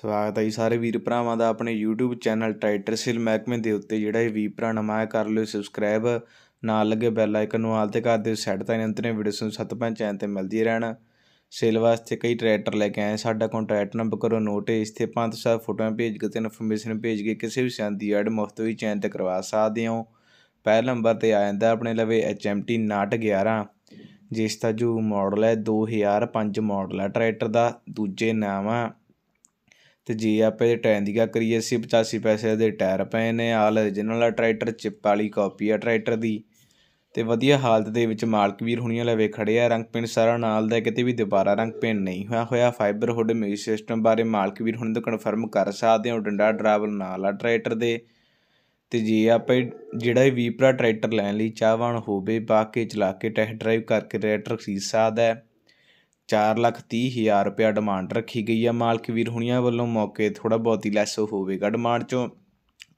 ਸਵਾਗਤ ਹੈ ਜੀ ਸਾਰੇ ਵੀਰ ਭਰਾਵਾਂ ਦਾ ਆਪਣੇ YouTube ਚੈਨਲ ਟਾਈਟਰ ਸਿਲ ਮਹਿਕਮੇ ਦੇ ਉੱਤੇ ਜਿਹੜਾ ਇਹ ਵੀਰ ਭਰਾ ਨਮਾਇਆ ਕਰ ਲਿਓ ਸਬਸਕ੍ਰਾਈਬ ਨਾਲ ਲੱਗੇ ਬੈਲ ਆਈਕਨ ਨੂੰ ਆਲ ਤੇ ਕਰ ਦਿਓ ਸੈੱਟ ਤਾਂ ਇਹਨਾਂ ਨੇ ਵੀਡੀਓਸ ਨੂੰ 7-5 ਚੈਨਲ ਤੇ ਮਿਲਦੀ ਰਹਿਣ ਸੇਲ ਵਾਸਤੇ ਕਈ ਟਰੈਕਟਰ ਲੈ ਕੇ ਆਏ ਸਾਡਾ ਕੰਟੈਕਟ ਨੰਬਰ ਕਰੋ ਨੋਟ ਇਸ ਤੇ ਪੰਜ ਸਾਰ ਫੋਟੋਆਂ ਭੇਜ ਕੇ ਤੇ ਇਨਫੋਰਮੇਸ਼ਨ ਭੇਜ ਕੇ ਕਿਸੇ ਵੀ ਸੰਦੀ ਐਡ ਮੁਫਤ ਵੀ ਚੈਨ ਤੇ ਕਰਵਾ ਸਕਦੇ ਹੋ ਪਹਿਲ ਨੰਬਰ ਤੇ ਆ ਜਾਂਦਾ ਆਪਣੇ ਲਵੇ HMT 911 ਜਿਸ ਦਾ ਜੋ ਮਾਡਲ ਹੈ 2005 ਮਾਡਲ ਹੈ ਟਰੈਕਟਰ ਦਾ ਦੂਜੇ ਨਾਮ ਆ ਤੇ ਜੇ ਆਪਾਂ ਇਹਦੇ ਦੀ ਗੱਲ ਕਰੀਏ ਸੀ 85 ਪੈਸੇ ਦੇ ਟਾਇਰ ਪਏ ਨੇ ਆਲ ਓਰੀਜਨਲ ਟਰੈਕਟਰ ਚਿੱਪ ਵਾਲੀ ਕਾਪੀ ਆ ਟਰੈਕਟਰ ਦੀ ਤੇ ਵਧੀਆ ਹਾਲਤ ਦੇ ਵਿੱਚ ਮਾਲਕ ਵੀਰ ਹੁਣੀਆਂ ਲਵੇ ਖੜੇ ਆ ਰੰਗ ਪੇਂਟ ਸਾਰਾ ਨਾਲ ਦਾ ਕਿਤੇ ਵੀ ਦੁਬਾਰਾ ਰੰਗ ਪੇਂਟ ਨਹੀਂ ਹੋਇਆ ਹੋਇਆ ਫਾਈਬਰ ਹੁੱਡ ਮਿਊਜ਼ਿਕ ਸਿਸਟਮ ਬਾਰੇ ਮਾਲਕ ਵੀਰ ਹੁਣ ਤੋਂ ਕਨਫਰਮ ਕਰ ਸਕਦੇ ਹੋ ਡੰਡਾ ਡਰਾਵਲ ਨਾਲ ਆ ਟਰੈਕਟਰ ਦੇ ਤੇ ਜੇ ਆਪਾਂ ਜਿਹੜਾ ਵੀ ਟਰੈਕਟਰ ਲੈਣ ਲਈ ਚਾਹਵਾਨ ਹੋਵੇ ਬਾਕੇ ਚਲਾ ਕੇ ਟੈਸਟ ਡਰਾਈਵ ਕਰਕੇ ਟਰੈਕਟਰ ਖਰੀਦ ਸਕਦਾ ਹੈ 430000 ਲੱਖ ਹਜ਼ਾਰ ਡਿਮਾਂਡ ਰੱਖੀ ਗਈ ਹੈ ਮਾਲਕ ਵੀਰ ਹੁਣੀਆਂ ਵੱਲੋਂ ਮੌਕੇ ਥੋੜਾ ਬਹੁਤ ਹੀ ਲੈਸ ਹੋਵੇਗਾ ਡਿਮਾਂਡ ਚੋਂ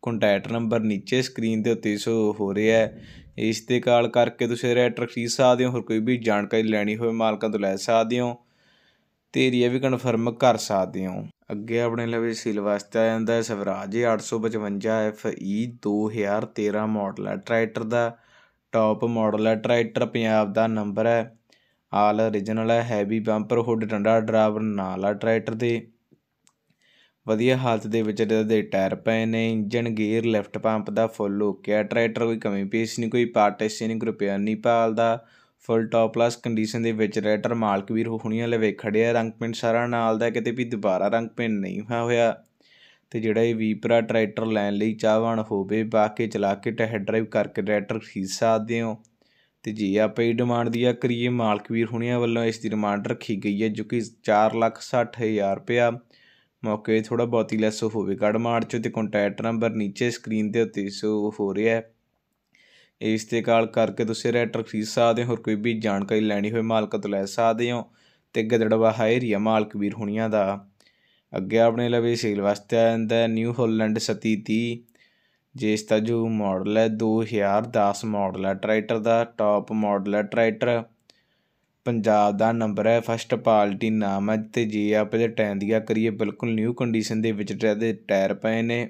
ਕੰਟੈਕਟ ਨੰਬਰ ਨੀਚੇ ਸਕਰੀਨ ਦੇ ਉੱਤੇ ਸੋ ਹੋ ਰਿਹਾ ਹੈ ਇਸ ਤੇ ਕਾਲ ਕਰਕੇ ਤੁਸੀਂ ਰੈਟਰ ਖਰੀਦ ਸਕਦੇ ਹੋ ਹੋਰ ਕੋਈ ਵੀ ਜਾਣਕਾਰੀ ਲੈਣੀ ਹੋਵੇ ਮਾਲਕਾਂ ਤੋਂ ਲੈ ਸਕਦੇ ਹੋ ਤੇ ਏਰੀਆ ਵੀ ਕਨਫਰਮ ਕਰ ਸਕਦੇ ਹੋ ਅੱਗੇ ਆਪਣੇ ਲਈ ਸੀਲ ਵਾਸਤੇ ਆ ਜਾਂਦਾ ਹੈ ਸਵਰਾਜ 855 FE 2013 ਮਾਡਲ ਹੈ ਟਰੈਕਟਰ ਦਾ ਟਾਪ ਮਾਡਲ ਹੈ ਟਰੈਕਟਰ ਪੰਜਾਬ ਦਾ ਨੰਬਰ ਹੈ ਆਲ ਓਰੀਜਨਲ ਹੈ ਹੈਵੀ ਬੰਪਰ ਹੁੱਡ ਡੰਡਾ ਡਰਾਵਰ ਨਾਲ ਆ ਟਰੈਕਟਰ ਦੇ ਵਧੀਆ ਹਾਲਤ ਦੇ ਵਿੱਚ ਦੇ ਟਾਇਰ ਪਏ ਨੇ ਇੰਜਨ ਗੇਅਰ ਲਿਫਟ ਪੰਪ ਦਾ ਫੁੱਲ ਓਕੇ ਆ ਟਰੈਕਟਰ ਕੋਈ ਕਮੀ ਪੇਸ਼ ਨਹੀਂ ਕੋਈ ਪਾਰਟੀਸ਼ਨ ਨਹੀਂ ਰਿਪੇਅਰ ਨਹੀਂ ਪਾਲਦਾ ਫੁੱਲ ਟਾਪ ਪਲੱਸ ਕੰਡੀਸ਼ਨ ਦੇ ਵਿੱਚ ਟਰੈਕਟਰ ਮਾਲਕ ਵੀਰ ਹੋਣੀਆਂ ਲਵੇ ਖੜਿਆ ਰੰਗ ਪੇਂਟ ਸਾਰਾ ਨਾਲ ਦਾ ਕਿਤੇ ਵੀ ਦੁਬਾਰਾ ਰੰਗ ਪੇਂਟ ਨਹੀਂ ਹੋਇਆ ਤੇ ਜਿਹੜਾ ਇਹ ਵੀਪਰਾ ਟਰੈਕਟਰ ਲੈਣ ਲਈ ਚਾਹਵਾਨ ਹੋਵੇ ਬਾਕੀ ਚਲਾ ਕੇ ਟਹਿ ਡਰਾਈਵ ਕਰਕੇ ਟਰੈਕਟਰ ਖਰੀਦ ਸਕਦੇ ਹੋ ਤੇ ਜੇ ਆਪਾਂ ਇਹ ਡਿਮਾਂਡ ਦੀ ਆ ਕਰੀਏ ਮਾਲਕਵੀਰ ਹੁਣੀਆਂ ਵੱਲੋਂ ਇਸ ਦੀ ਡਿਮਾਂਡ ਰੱਖੀ ਗਈ ਹੈ ਜੋ ਕਿ 460000 ਰੁਪਇਆ ਮੌਕੇ ਥੋੜਾ ਬਹੁਤੀ ਲੈਸ ਹੋਵੇਗਾ ਮਾਰ ਚੋ ਤੇ ਕੰਟੈਕਟ ਨੰਬਰ ਨੀਚੇ ਸਕਰੀਨ ਦੇ ਉੱਤੇ ਸੋ ਹੋ ਰਿਹਾ ਹੈ ਇਸ ਤੇ ਕਾਲ ਕਰਕੇ ਤੁਸੀਂ ਰੈਟਰ ਖਰੀਦ ਸਕਦੇ ਹੋ ਹੋਰ ਕੋਈ ਵੀ ਜਾਣਕਾਰੀ ਲੈਣੀ ਹੋਵੇ ਮਾਲਕ ਤੋਂ ਲੈ ਸਕਦੇ ਹੋ ਤੇ ਗਦੜਵਾਹਾ ਏਰੀਆ ਮਾਲਕਵੀਰ ਹੁਣੀਆਂ ਦਾ ਅੱਗੇ ਆਪਣੇ ਲਵੇ ਸੇਲ ਵਾਸਤੇ ਆ ਜਾਂਦਾ ਨਿਊ ਹੋਲੈਂਡ ਸਤੀਤੀ ਜਿਸ ਦਾ ਜੋ ਮਾਡਲ ਹੈ 2010 ਮਾਡਲ ਹੈ ਟਰੈਕਟਰ ਦਾ ਟਾਪ ਮਾਡਲ ਹੈ ਟਰੈਕਟਰ ਪੰਜਾਬ ਦਾ ਨੰਬਰ ਹੈ ਫਸਟ ਪਾਲਟੀ ਨਾਮ ਹੈ ਤੇ ਜੇ ਆਪਾਂ ਇਹਦੇ ਟਾਇਰ ਦੀ ਗੱਲ ਕਰੀਏ ਬਿਲਕੁਲ ਨਿਊ ਕੰਡੀਸ਼ਨ ਦੇ ਵਿੱਚ ਇਹਦੇ ਟਾਇਰ ਪਏ ਨੇ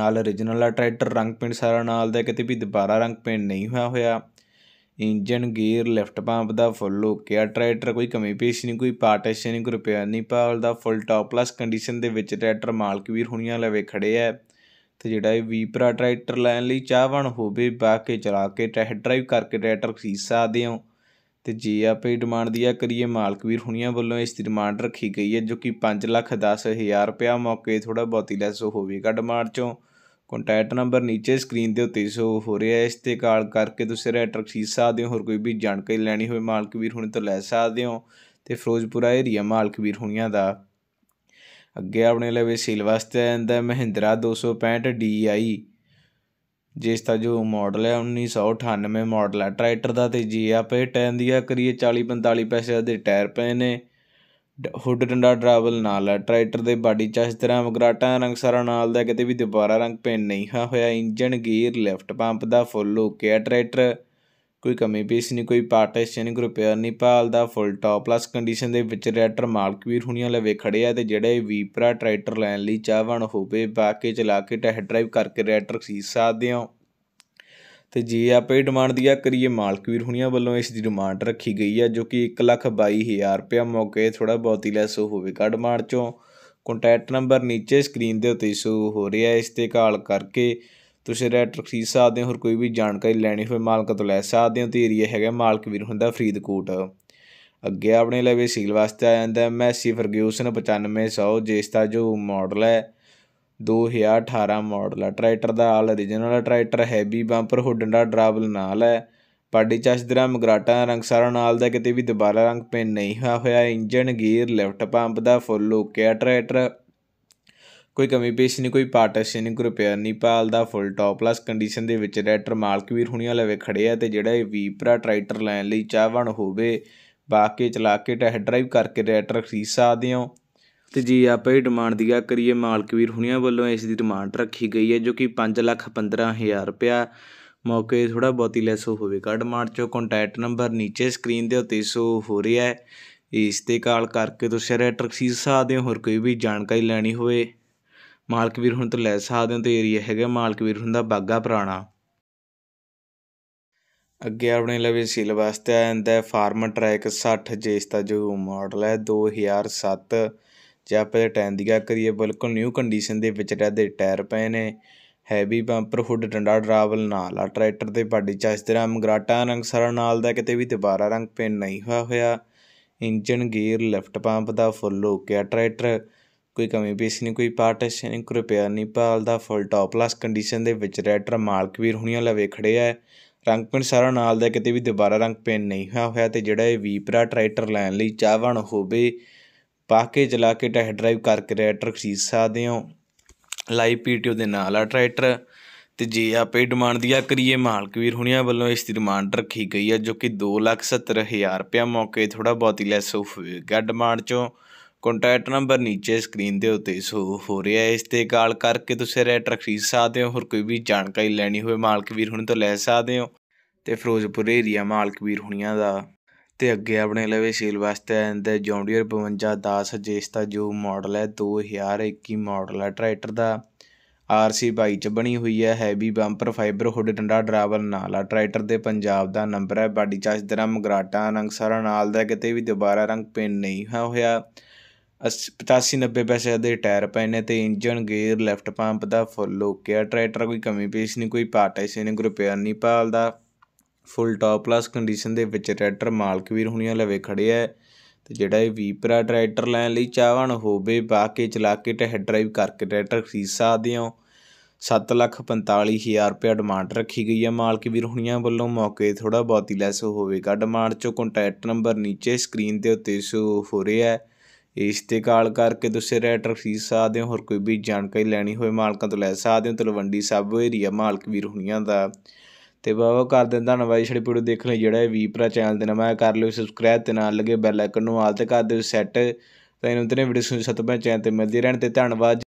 ਆਲ origignal ਆ ਟਰੈਕਟਰ ਰੰਗ ਪੇਂਟ ਸਾਰਾ ਨਾਲ ਦਾ ਕਿਤੇ ਵੀ ਦੁਬਾਰਾ ਰੰਗ ਪੇਂਟ ਨਹੀਂ ਹੋਇਆ ਹੋਇਆ ਇੰਜਨ ਗੀਅਰ ਲਿਫਟ ਪੰਪ ਦਾ ਫੁੱਲ ਓਕੇ ਆ ਟਰੈਕਟਰ ਕੋਈ ਕਮੀ ਪੇਸ਼ ਨਹੀਂ ਕੋਈ ਪਾਰਟੀਸ਼ਨ ਨਹੀਂ ਕੋਈ ਰਿਪੇਅਰ ਨਹੀਂ ਪਾਲ ਦਾ ਫੁੱਲ ਟਾਪ ਪਲੱਸ ਕੰਡੀਸ਼ਨ ਦੇ ਵਿੱਚ ਟਰੈਕਟਰ ਮਾਲਕ ਵੀਰ ਹੁਣੀਆਂ ਲਵੇ ਖੜੇ ਆ ਤੇ ਜਿਹੜਾ ਇਹ ਵੀ ਟਰੈਕਟਰ ਲੈਣ ਲਈ ਚਾਹਵਾਨ ਹੋਵੇ ਬਾ ਕੇ ਚਲਾ ਕੇ ਟੈਸਟ ਡਰਾਈਵ ਕਰਕੇ ਟਰੈਕਟਰ ਖਰੀਦ ਸਕਦੇ ਹੋ ਤੇ ਜੇ ਆਪੇ ਡਿਮਾਂਡ ਦੀਆ ਕਰੀਏ ਮਾਲਕ ਵੀਰ ਹੁਣੀਆਂ ਵੱਲੋਂ ਇਸ ਦੀ ਡਿਮਾਂਡ ਰੱਖੀ ਗਈ ਹੈ ਜੋ ਕਿ 5 ਲੱਖ 10 ਹਜ਼ਾਰ ਰੁਪਇਆ ਮੌਕੇ ਥੋੜਾ ਬਹੁਤੀ ਲੈਸ ਹੋਵੇਗਾ ਡਿਮਾਂਡ ਚੋਂ ਕੰਟੈਕਟ ਨੰਬਰ ਨੀਚੇ ਸਕਰੀਨ ਦੇ ਉੱਤੇ ਸ਼ੋ ਹੋ ਰਿਹਾ ਹੈ ਇਸ ਤੇ ਕਾਲ ਕਰਕੇ ਤੁਸੀਂ ਰੈਟਰ ਖਰੀਦ ਸਕਦੇ ਹੋ ਹੋਰ ਕੋਈ ਵੀ ਜਾਣਕਾਰੀ ਲੈਣੀ ਹੋਵੇ ਮਾਲਕ ਵੀਰ ਹੁਣੇ ਤੋਂ ਲੈ ਸਕਦੇ ਹੋ ਤੇ ਫਿਰੋਜ਼ਪੁਰਾ ਏਰੀਆ ਮਾਲਕ ਵੀਰ ਹੁਣੀਆਂ ਦਾ ਅੱਗੇ ਆਪਣੇ ਲਈ ਵਸੀਲ ਵਾਸਤੇ ਆਂਦਾ ਮਹਿੰਦਰਾ 265 DI ਜਿਸ ਦਾ ਜੋ ਮਾਡਲ ਹੈ 1998 ਮਾਡਲ ਹੈ ਟਰੈਕਟਰ ਦਾ ਤੇ ਜੀ ਆਪੇ ਟੈਨ ਦੀ ਆ ਕਰੀਏ 40 45 ਪੈਸੇ ਦੇ ਟਾਇਰ ਪਏ ਨੇ ਹੁੱਡ ਡੰਡਾ ਡਰਾਵਲ ਨਾਲ ਹੈ ਟਰੈਕਟਰ ਦੇ ਬਾਡੀ ਚਸ ਤਰ੍ਹਾਂ ਮਗਰਾਟਾ ਰੰਗ ਸਾਰਾ ਨਾਲ ਦਾ ਕਿਤੇ ਵੀ ਦੁਬਾਰਾ ਰੰਗ ਪੇਂਟ ਨਹੀਂ ਹੋਇਆ ਇੰਜਨ ਗੀਅਰ ਲਿਫਟ ਪੰਪ ਦਾ ਫੁੱਲ ਓਕੇ ਹੈ ਟਰੈਕਟਰ ਕੋਈ ਕਮੀ ਪੇਸ਼ ਨਹੀਂ ਕੋਈ ਪਾਰਟੀਸ਼ਨ ਨਹੀਂ ਕੋਈ ਰਿਪੇਅਰ ਨਹੀਂ ਫੁੱਲ ਟੌਪ ਪਲੱਸ ਕੰਡੀਸ਼ਨ ਦੇ ਵਿੱਚ ਰੈਟਰ ਮਾਲਕ ਵੀਰ ਹੁਣੀਆਂ ਲਵੇ ਖੜੇ ਆ ਤੇ ਜਿਹੜੇ ਵੀ ਭਰਾ ਟਰੈਕਟਰ ਲੈਣ ਲਈ ਚਾਹਵਣ ਹੋਵੇ ਬਾਕੇ ਚਲਾ ਕੇ ਟੈਸਟ ਡਰਾਈਵ ਕਰਕੇ ਰੈਟਰ ਖਰੀਦ ਸਕਦੇ ਹੋ ਤੇ ਜੇ ਆਪੇ ਡਿਮਾਂਡ ਦੀ ਆ ਕਰੀਏ ਮਾਲਕਵੀਰ ਹੁਣੀਆਂ ਵੱਲੋਂ ਇਸ ਦੀ ਡਿਮਾਂਡ ਰੱਖੀ ਗਈ ਹੈ ਜੋ ਕਿ 122000 ਰੁਪਏ ਮੌਕੇ ਥੋੜਾ ਬਹੁਤ ਹੀ ਲੈਸ ਹੋਵੇ ਡਿਮਾਂਡ ਚੋਂ ਕੰਟੈਕਟ ਨੰਬਰ ਨੀਚੇ ਸਕਰੀਨ ਦੇ ਉੱਤੇ ਸ਼ੋ ਹੋ ਰਿਹਾ ਇਸ ਤੇ ਕਾਲ ਕਰਕੇ ਤੁਸੀਂ ਰੈਟ ਖਰੀਦ ਸਕਦੇ ਹੋ ਹੋਰ ਕੋਈ ਵੀ ਜਾਣਕਾਰੀ ਲੈਣੀ ਹੋਵੇ ਮਾਲਕ ਤੋਂ ਲੈ ਸਕਦੇ ਹੋ ਤੇ ਏਰੀਆ ਹੈਗਾ ਮਾਲਕ ਵੀਰ ਹੁੰਦਾ ਫਰੀਦਕੋਟ ਅੱਗੇ ਆਪਣੇ ਲਈ ਵੀ ਸੀਲ ਵਾਸਤੇ ਆ ਜਾਂਦਾ ਮੈਸੀ ਫਰਗਿਊਸਨ 9500 ਜਿਸ ਦਾ ਜੋ ਮਾਡਲ ਹੈ 2018 ਮਾਡਲ ਹੈ ਟਰੈਕਟਰ ਦਾ all origignal tractor heavy bumper hood ਦਾ ਡਰਾਵਲ ਨਾਲ ਹੈ ਪਾਡੀ ਦਰਾ ਮਗਰਾਟਾ ਰੰਗ ਸਾਰਾ ਨਾਲ ਦਾ ਕਿਤੇ ਵੀ ਦੁਬਾਰਾ ਰੰਗ ਪੇ ਨਹੀਂ ਹੋਇਆ ਹੋਇਆ ਇੰਜਨ ਗੀਅਰ ਲਿਫਟ ਪੰਪ ਦਾ ਫੁੱਲ ਓਕੇ ਟਰੈਕਟਰ ਕੋਈ ਕਮੀ ਪੇਸ਼ੀ ਨਹੀਂ ਕੋਈ ਪਾਰਟੀਸ਼ਨ ਨਹੀਂ ਕੋਈ ਰਿਪੇਅਰ ਨਹੀਂ ਦਾ ਫੁੱਲ ਟੌਪ ਪਲੱਸ ਕੰਡੀਸ਼ਨ ਦੇ ਵਿੱਚ ਟਰੈਕਟਰ ਮਾਲਕ ਵੀਰ ਹੁਣੀਆਂ ਵੇ ਖੜੇ ਆ ਤੇ ਜਿਹੜਾ ਇਹ ਵੀ ਟਰੈਕਟਰ ਲੈਣ ਲਈ ਚਾਹਵਣ ਹੋਵੇ ਬਾਕੀ ਚਲਾ ਕੇ ਟੈਸਟ ਡਰਾਈਵ ਕਰਕੇ ਟਰੈਕਟਰ ਖਰੀਦ ਸਕਦੇ ਹੋ ਤੇ ਜੀ ਆਪਾਂ ਇਹ ਡਿਮਾਂਡ ਦੀਆ ਕਰੀਏ ਮਾਲਕ ਵੀਰ ਹੁਣੀਆਂ ਵੱਲੋਂ ਇਸ ਦੀ ਡਿਮਾਂਡ ਰੱਖੀ ਗਈ ਹੈ ਜੋ ਕਿ 5 ਲੱਖ ਰੁਪਿਆ ਮੌਕੇ ਥੋੜਾ ਬਹੁਤੀ ਲੈਸ ਹੋਵੇਗਾ ਡਿਮਾਂਡ ਚੋ ਕੰਟੈਕਟ ਨੰਬਰ ਨੀਚੇ ਸਕਰੀਨ ਦੇ ਉੱਤੇ ਸੋ ਹੋ ਰਿਹਾ ਹੈ ਇਸ ਤੇ ਕਾਲ ਕਰਕੇ ਤੁਸੀਂ ਰੈਟਰ ਖਰੀਦ ਸਕਦੇ ਹੋ ਹੋਰ ਕੋਈ ਵੀ ਜਾਣਕਾਰੀ ਲੈਣੀ ਹੋਵੇ ਮਾਲਕ ਵੀਰ ਹੁਣ ਤੋਂ ਲੈ ਸਕਦੇ ਹੋ ਤੇ ਏਰੀਆ ਹੈਗਾ ਮਾਲਕ ਵੀਰ ਬਾਗਾ ਪੁਰਾਣਾ ਅੱਗੇ ਆਪਣੇ ਲਈ ਸਿਲੇਬਸ ਵਾਸਤੇ ਆ ਜਾਂਦਾ ਹੈ ਫਾਰਮ ਟਰੈਕ 60 ਜਿਸ ਦਾ ਜੋ ਮਾਡਲ ਹੈ 2007 ਜੇ ਆਪਾਂ ਟਾਈਮ ਦੀ ਗੱਲ ਕਰੀਏ ਬਿਲਕੁਲ ਨਿਊ ਕੰਡੀਸ਼ਨ ਦੇ ਵਿੱਚ ਰਹਦੇ ਟਾਇਰ ਪਏ ਨੇ ਹੈਵੀ ਬੰਪਰ ਹੁੱਡ ਡੰਡਾ ਡਰਾਵਲ ਨਾਲ ਆ ਟਰੈਕਟਰ ਤੇ ਬਾਡੀ ਚਾਸ ਤੇ ਰੰਗ ਗਰਾਟਾ ਰੰਗ ਸਾਰਾ ਨਾਲ ਦਾ ਕਿਤੇ ਵੀ ਦੁਬਾਰਾ ਰੰਗ ਪੇਨ ਨਹੀਂ ਹੋਇਆ ਹੋਇਆ ਇੰਜਨ ਗੇਅਰ ਲਿਫਟ ਪੰਪ ਦਾ ਫੁੱਲ ਹੋ ਗਿਆ ਟਰੈਕਟਰ ਕੋਈ ਕਮੀ ਪੇਸ਼ ਨਹੀਂ ਕੋਈ ਪਾਰਟੀਸ਼ਨ ਨਹੀਂ ਰਿਪੇਅਰ ਨਹੀਂ ਪਾਲ ਦਾ ਫੁੱਲ ਟੌਪ ਕਲਾਸ ਕੰਡੀਸ਼ਨ ਦੇ ਵਿੱਚ ਰੈਟਰ ਮਾਲਕ ਵੀਰ ਹੁਣੀਆਂ ਲਵੇ ਖੜੇ ਆ ਰੰਗ ਪਿੰਡ ਸਾਰਾ ਨਾਲ ਦਾ ਕਿਤੇ ਵੀ ਦੁਬਾਰਾ ਰੰਗ ਪੇਨ ਨਹੀਂ ਹੋਇਆ ਹੋਇਆ ਤੇ ਜਿਹੜਾ ਇਹ ਵੀਪਰਾ ਟਰੈਕਟਰ ਲੈਣ ਲਈ ਚਾਹਵਣ ਹੋਵੇ ਪਾ ਕੇ ਚਲਾ ਕੇ ਟੈਸਟ ਡਰਾਈਵ ਕਰਕੇ ਟਰੈਕਟਰ ਖਰੀਦ ਸਕਦੇ ਹੋ ਲਾਈਵ ਪੀਟੀਓ ਦੇ ਨਾਲ ਆ ਟਰੈਕਟਰ ਤੇ ਜੇ ਆਪੇ ਡਿਮਾਂਡ ਦੀਆ ਕਰੀਏ ਮਾਲਕਵੀਰ ਹੁਣੀਆਂ ਵੱਲੋਂ ਇਸ ਦੀ ਡਿਮਾਂਡ ਰੱਖੀ ਗਈ ਹੈ ਜੋ ਕਿ 270000 ਰੁਪਏ ਮੌਕੇ ਥੋੜਾ ਬਹੁਤੀ ਲੈਸ ਹੋਵੇਗਾ ਡਿਮਾਂਡ ਚੋਂ ਕੰਟੈਕਟ ਨੰਬਰ ਨੀਚੇ ਸਕਰੀਨ ਦੇ ਉੱਤੇ ਸੋ ਹੋ ਰਿਹਾ ਹੈ ਇਸ ਤੇ ਕਾਲ ਕਰਕੇ ਤੁਸੀਂ ਰੈਟ ਖਰੀਦ ਸਕਦੇ ਹੋ ਹੋਰ ਕੋਈ ਵੀ ਜਾਣਕਾਰੀ ਲੈਣੀ ਹੋਵੇ ਮਾਲਕ ਵੀਰ ਹੁਣ ਤੋਂ ਲੈ ਸਕਦੇ ਹੋ ਤੇ ਫਿਰੋਜ਼ਪੁਰ ਏਰੀਆ ਮਾਲਕ ਵੀਰ ਹੁਣੀਆਂ ਦਾ ਤੇ ਅੱਗੇ ਆਪਣੇ ਲਵੇ ਸੇਲ ਵਾਸਤੇ ਆਂਦੇ ਜੌਂਡੀਅਰ 5210 ਜੇਸਤਾ ਜੋ ਮਾਡਲ ਹੈ 2021 ਮਾਡਲ ਹੈ ਟਰੈਕਟਰ ਦਾ ਆਰਸੀ ਬਾਈ ਚ ਬਣੀ ਹੋਈ ਹੈ ਹੈਵੀ ਬੰਪਰ ਫਾਈਬਰ ਹੁੱਡ ਡੰਡਾ ਡਰਾਵਲ ਨਾਲ ਆ ਟਰੈਕਟਰ ਦੇ ਪੰਜਾਬ ਦਾ ਨੰਬਰ ਹੈ ਬਾਡੀ ਚਾਰਜ ਦਰਮ ਗਰਾਟਾ ਰੰਗ ਸਾਰਾ ਨਾਲ ਦਾ ਕਿਤੇ ਵੀ ਦੁਬਾਰਾ ਰੰਗ ਪੇਂਟ ਨਹੀਂ ਹੋਇਆ ਅੱਸੀ ਪਚਾਸੀ ਪੈਸੇ ਦੇ ਟਾਇਰ ਪਏ ਨੇ ਤੇ ਇੰਜਨ ਗੇਅਰ ਲੈਫਟ ਪੰਪ ਦਾ ਫੁੱਲ ਓਕੇ ਟਰੈਕਟਰ ਕੋਈ ਕਮੀ ਪੇਸ਼ ਨਹੀਂ ਕੋਈ ਪਾਰਟ ਐਸੇ ਨਹੀਂ ਕੋਈ ਰਿਪੇਅਰ ਨਹੀਂ ਭਾਲਦਾ ਫੁੱਲ ਟਾਪ ਪਲੱਸ ਕੰਡੀਸ਼ਨ ਦੇ ਵਿੱਚ ਟਰੈਕਟਰ ਮਾਲਕ ਵੀਰ ਹੁਣੀਆਂ ਲਵੇ ਖੜੇ ਹੈ ਤੇ ਜਿਹੜਾ ਇਹ ਵੀਪਰਾ ਟਰੈਕਟਰ ਲੈਣ ਲਈ ਚਾਹਵਣ ਹੋਵੇ ਕੇ ਚਲਾ ਕੇ ਟਹਿ ਡਰਾਈਵ ਕਰਕੇ ਟਰੈਕਟਰ ਖਰੀਦ ਸਕਦੇ ਹੋ 745000 ਰੁਪਏ ਡਿਮਾਂਡ ਰੱਖੀ ਗਈ ਹੈ ਮਾਲਕ ਵੀਰ ਹੁਣੀਆਂ ਵੱਲੋਂ ਮੌਕੇ ਥੋੜਾ ਬਹੁਤੀ ਲੈਸ ਹੋਵੇਗਾ ਡਿਮਾਂਡ ਚੋਂ ਕੰਟੈਕਟ ਨੰਬਰ ਨੀਚੇ ਸਕਰੀਨ ਦੇ ਉੱਤੇ ਸ਼ੋ ਹੋ ਰਿਹਾ ਹੈ ਇਸ ਤੇ ਕਾਲ ਕਰਕੇ ਤੁਸੀਂ ਰੈਟਰ ਫੀਸ ਸਕਦੇ ਹੋ ਹੋਰ ਕੋਈ ਵੀ ਜਾਣਕਾਰੀ ਲੈਣੀ ਹੋਵੇ ਮਾਲਕਾਂ ਤੋਂ ਲੈ ਸਕਦੇ ਹੋ ਤਲਵੰਡੀ ਸਬ ਏਰੀਆ ਮਾਲਕ ਵੀਰ ਹੁਣੀਆਂ ਦਾ ਤੇ ਬਾਬਾ ਕਰ ਦੇ ਧੰਨਵਾਦ ਛੜੀ ਵੀਡੀਓ ਦੇਖਣ ਲਈ ਜਿਹੜਾ ਵੀ ਵੀਪਰਾ ਚੈਨਲ ਦੇ ਨਾਮ ਆ ਕਰ ਲਿਓ ਸਬਸਕ੍ਰਾਈਬ ਤੇ ਨਾਲ ਲੱਗੇ ਬੈਲ ਆਈਕਨ ਨੂੰ ਆਲ ਤੇ ਕਰ ਦਿਓ ਸੈੱਟ ਤਾਂ ਇਹਨਾਂ ਤੇ ਵੀਡੀਓ ਸੁਣ ਸਤਿ ਪੈ ਚੈਨਲ ਤੇ ਮਿਲਦੀ ਰਹਿਣ ਤੇ ਧੰਨਵਾਦ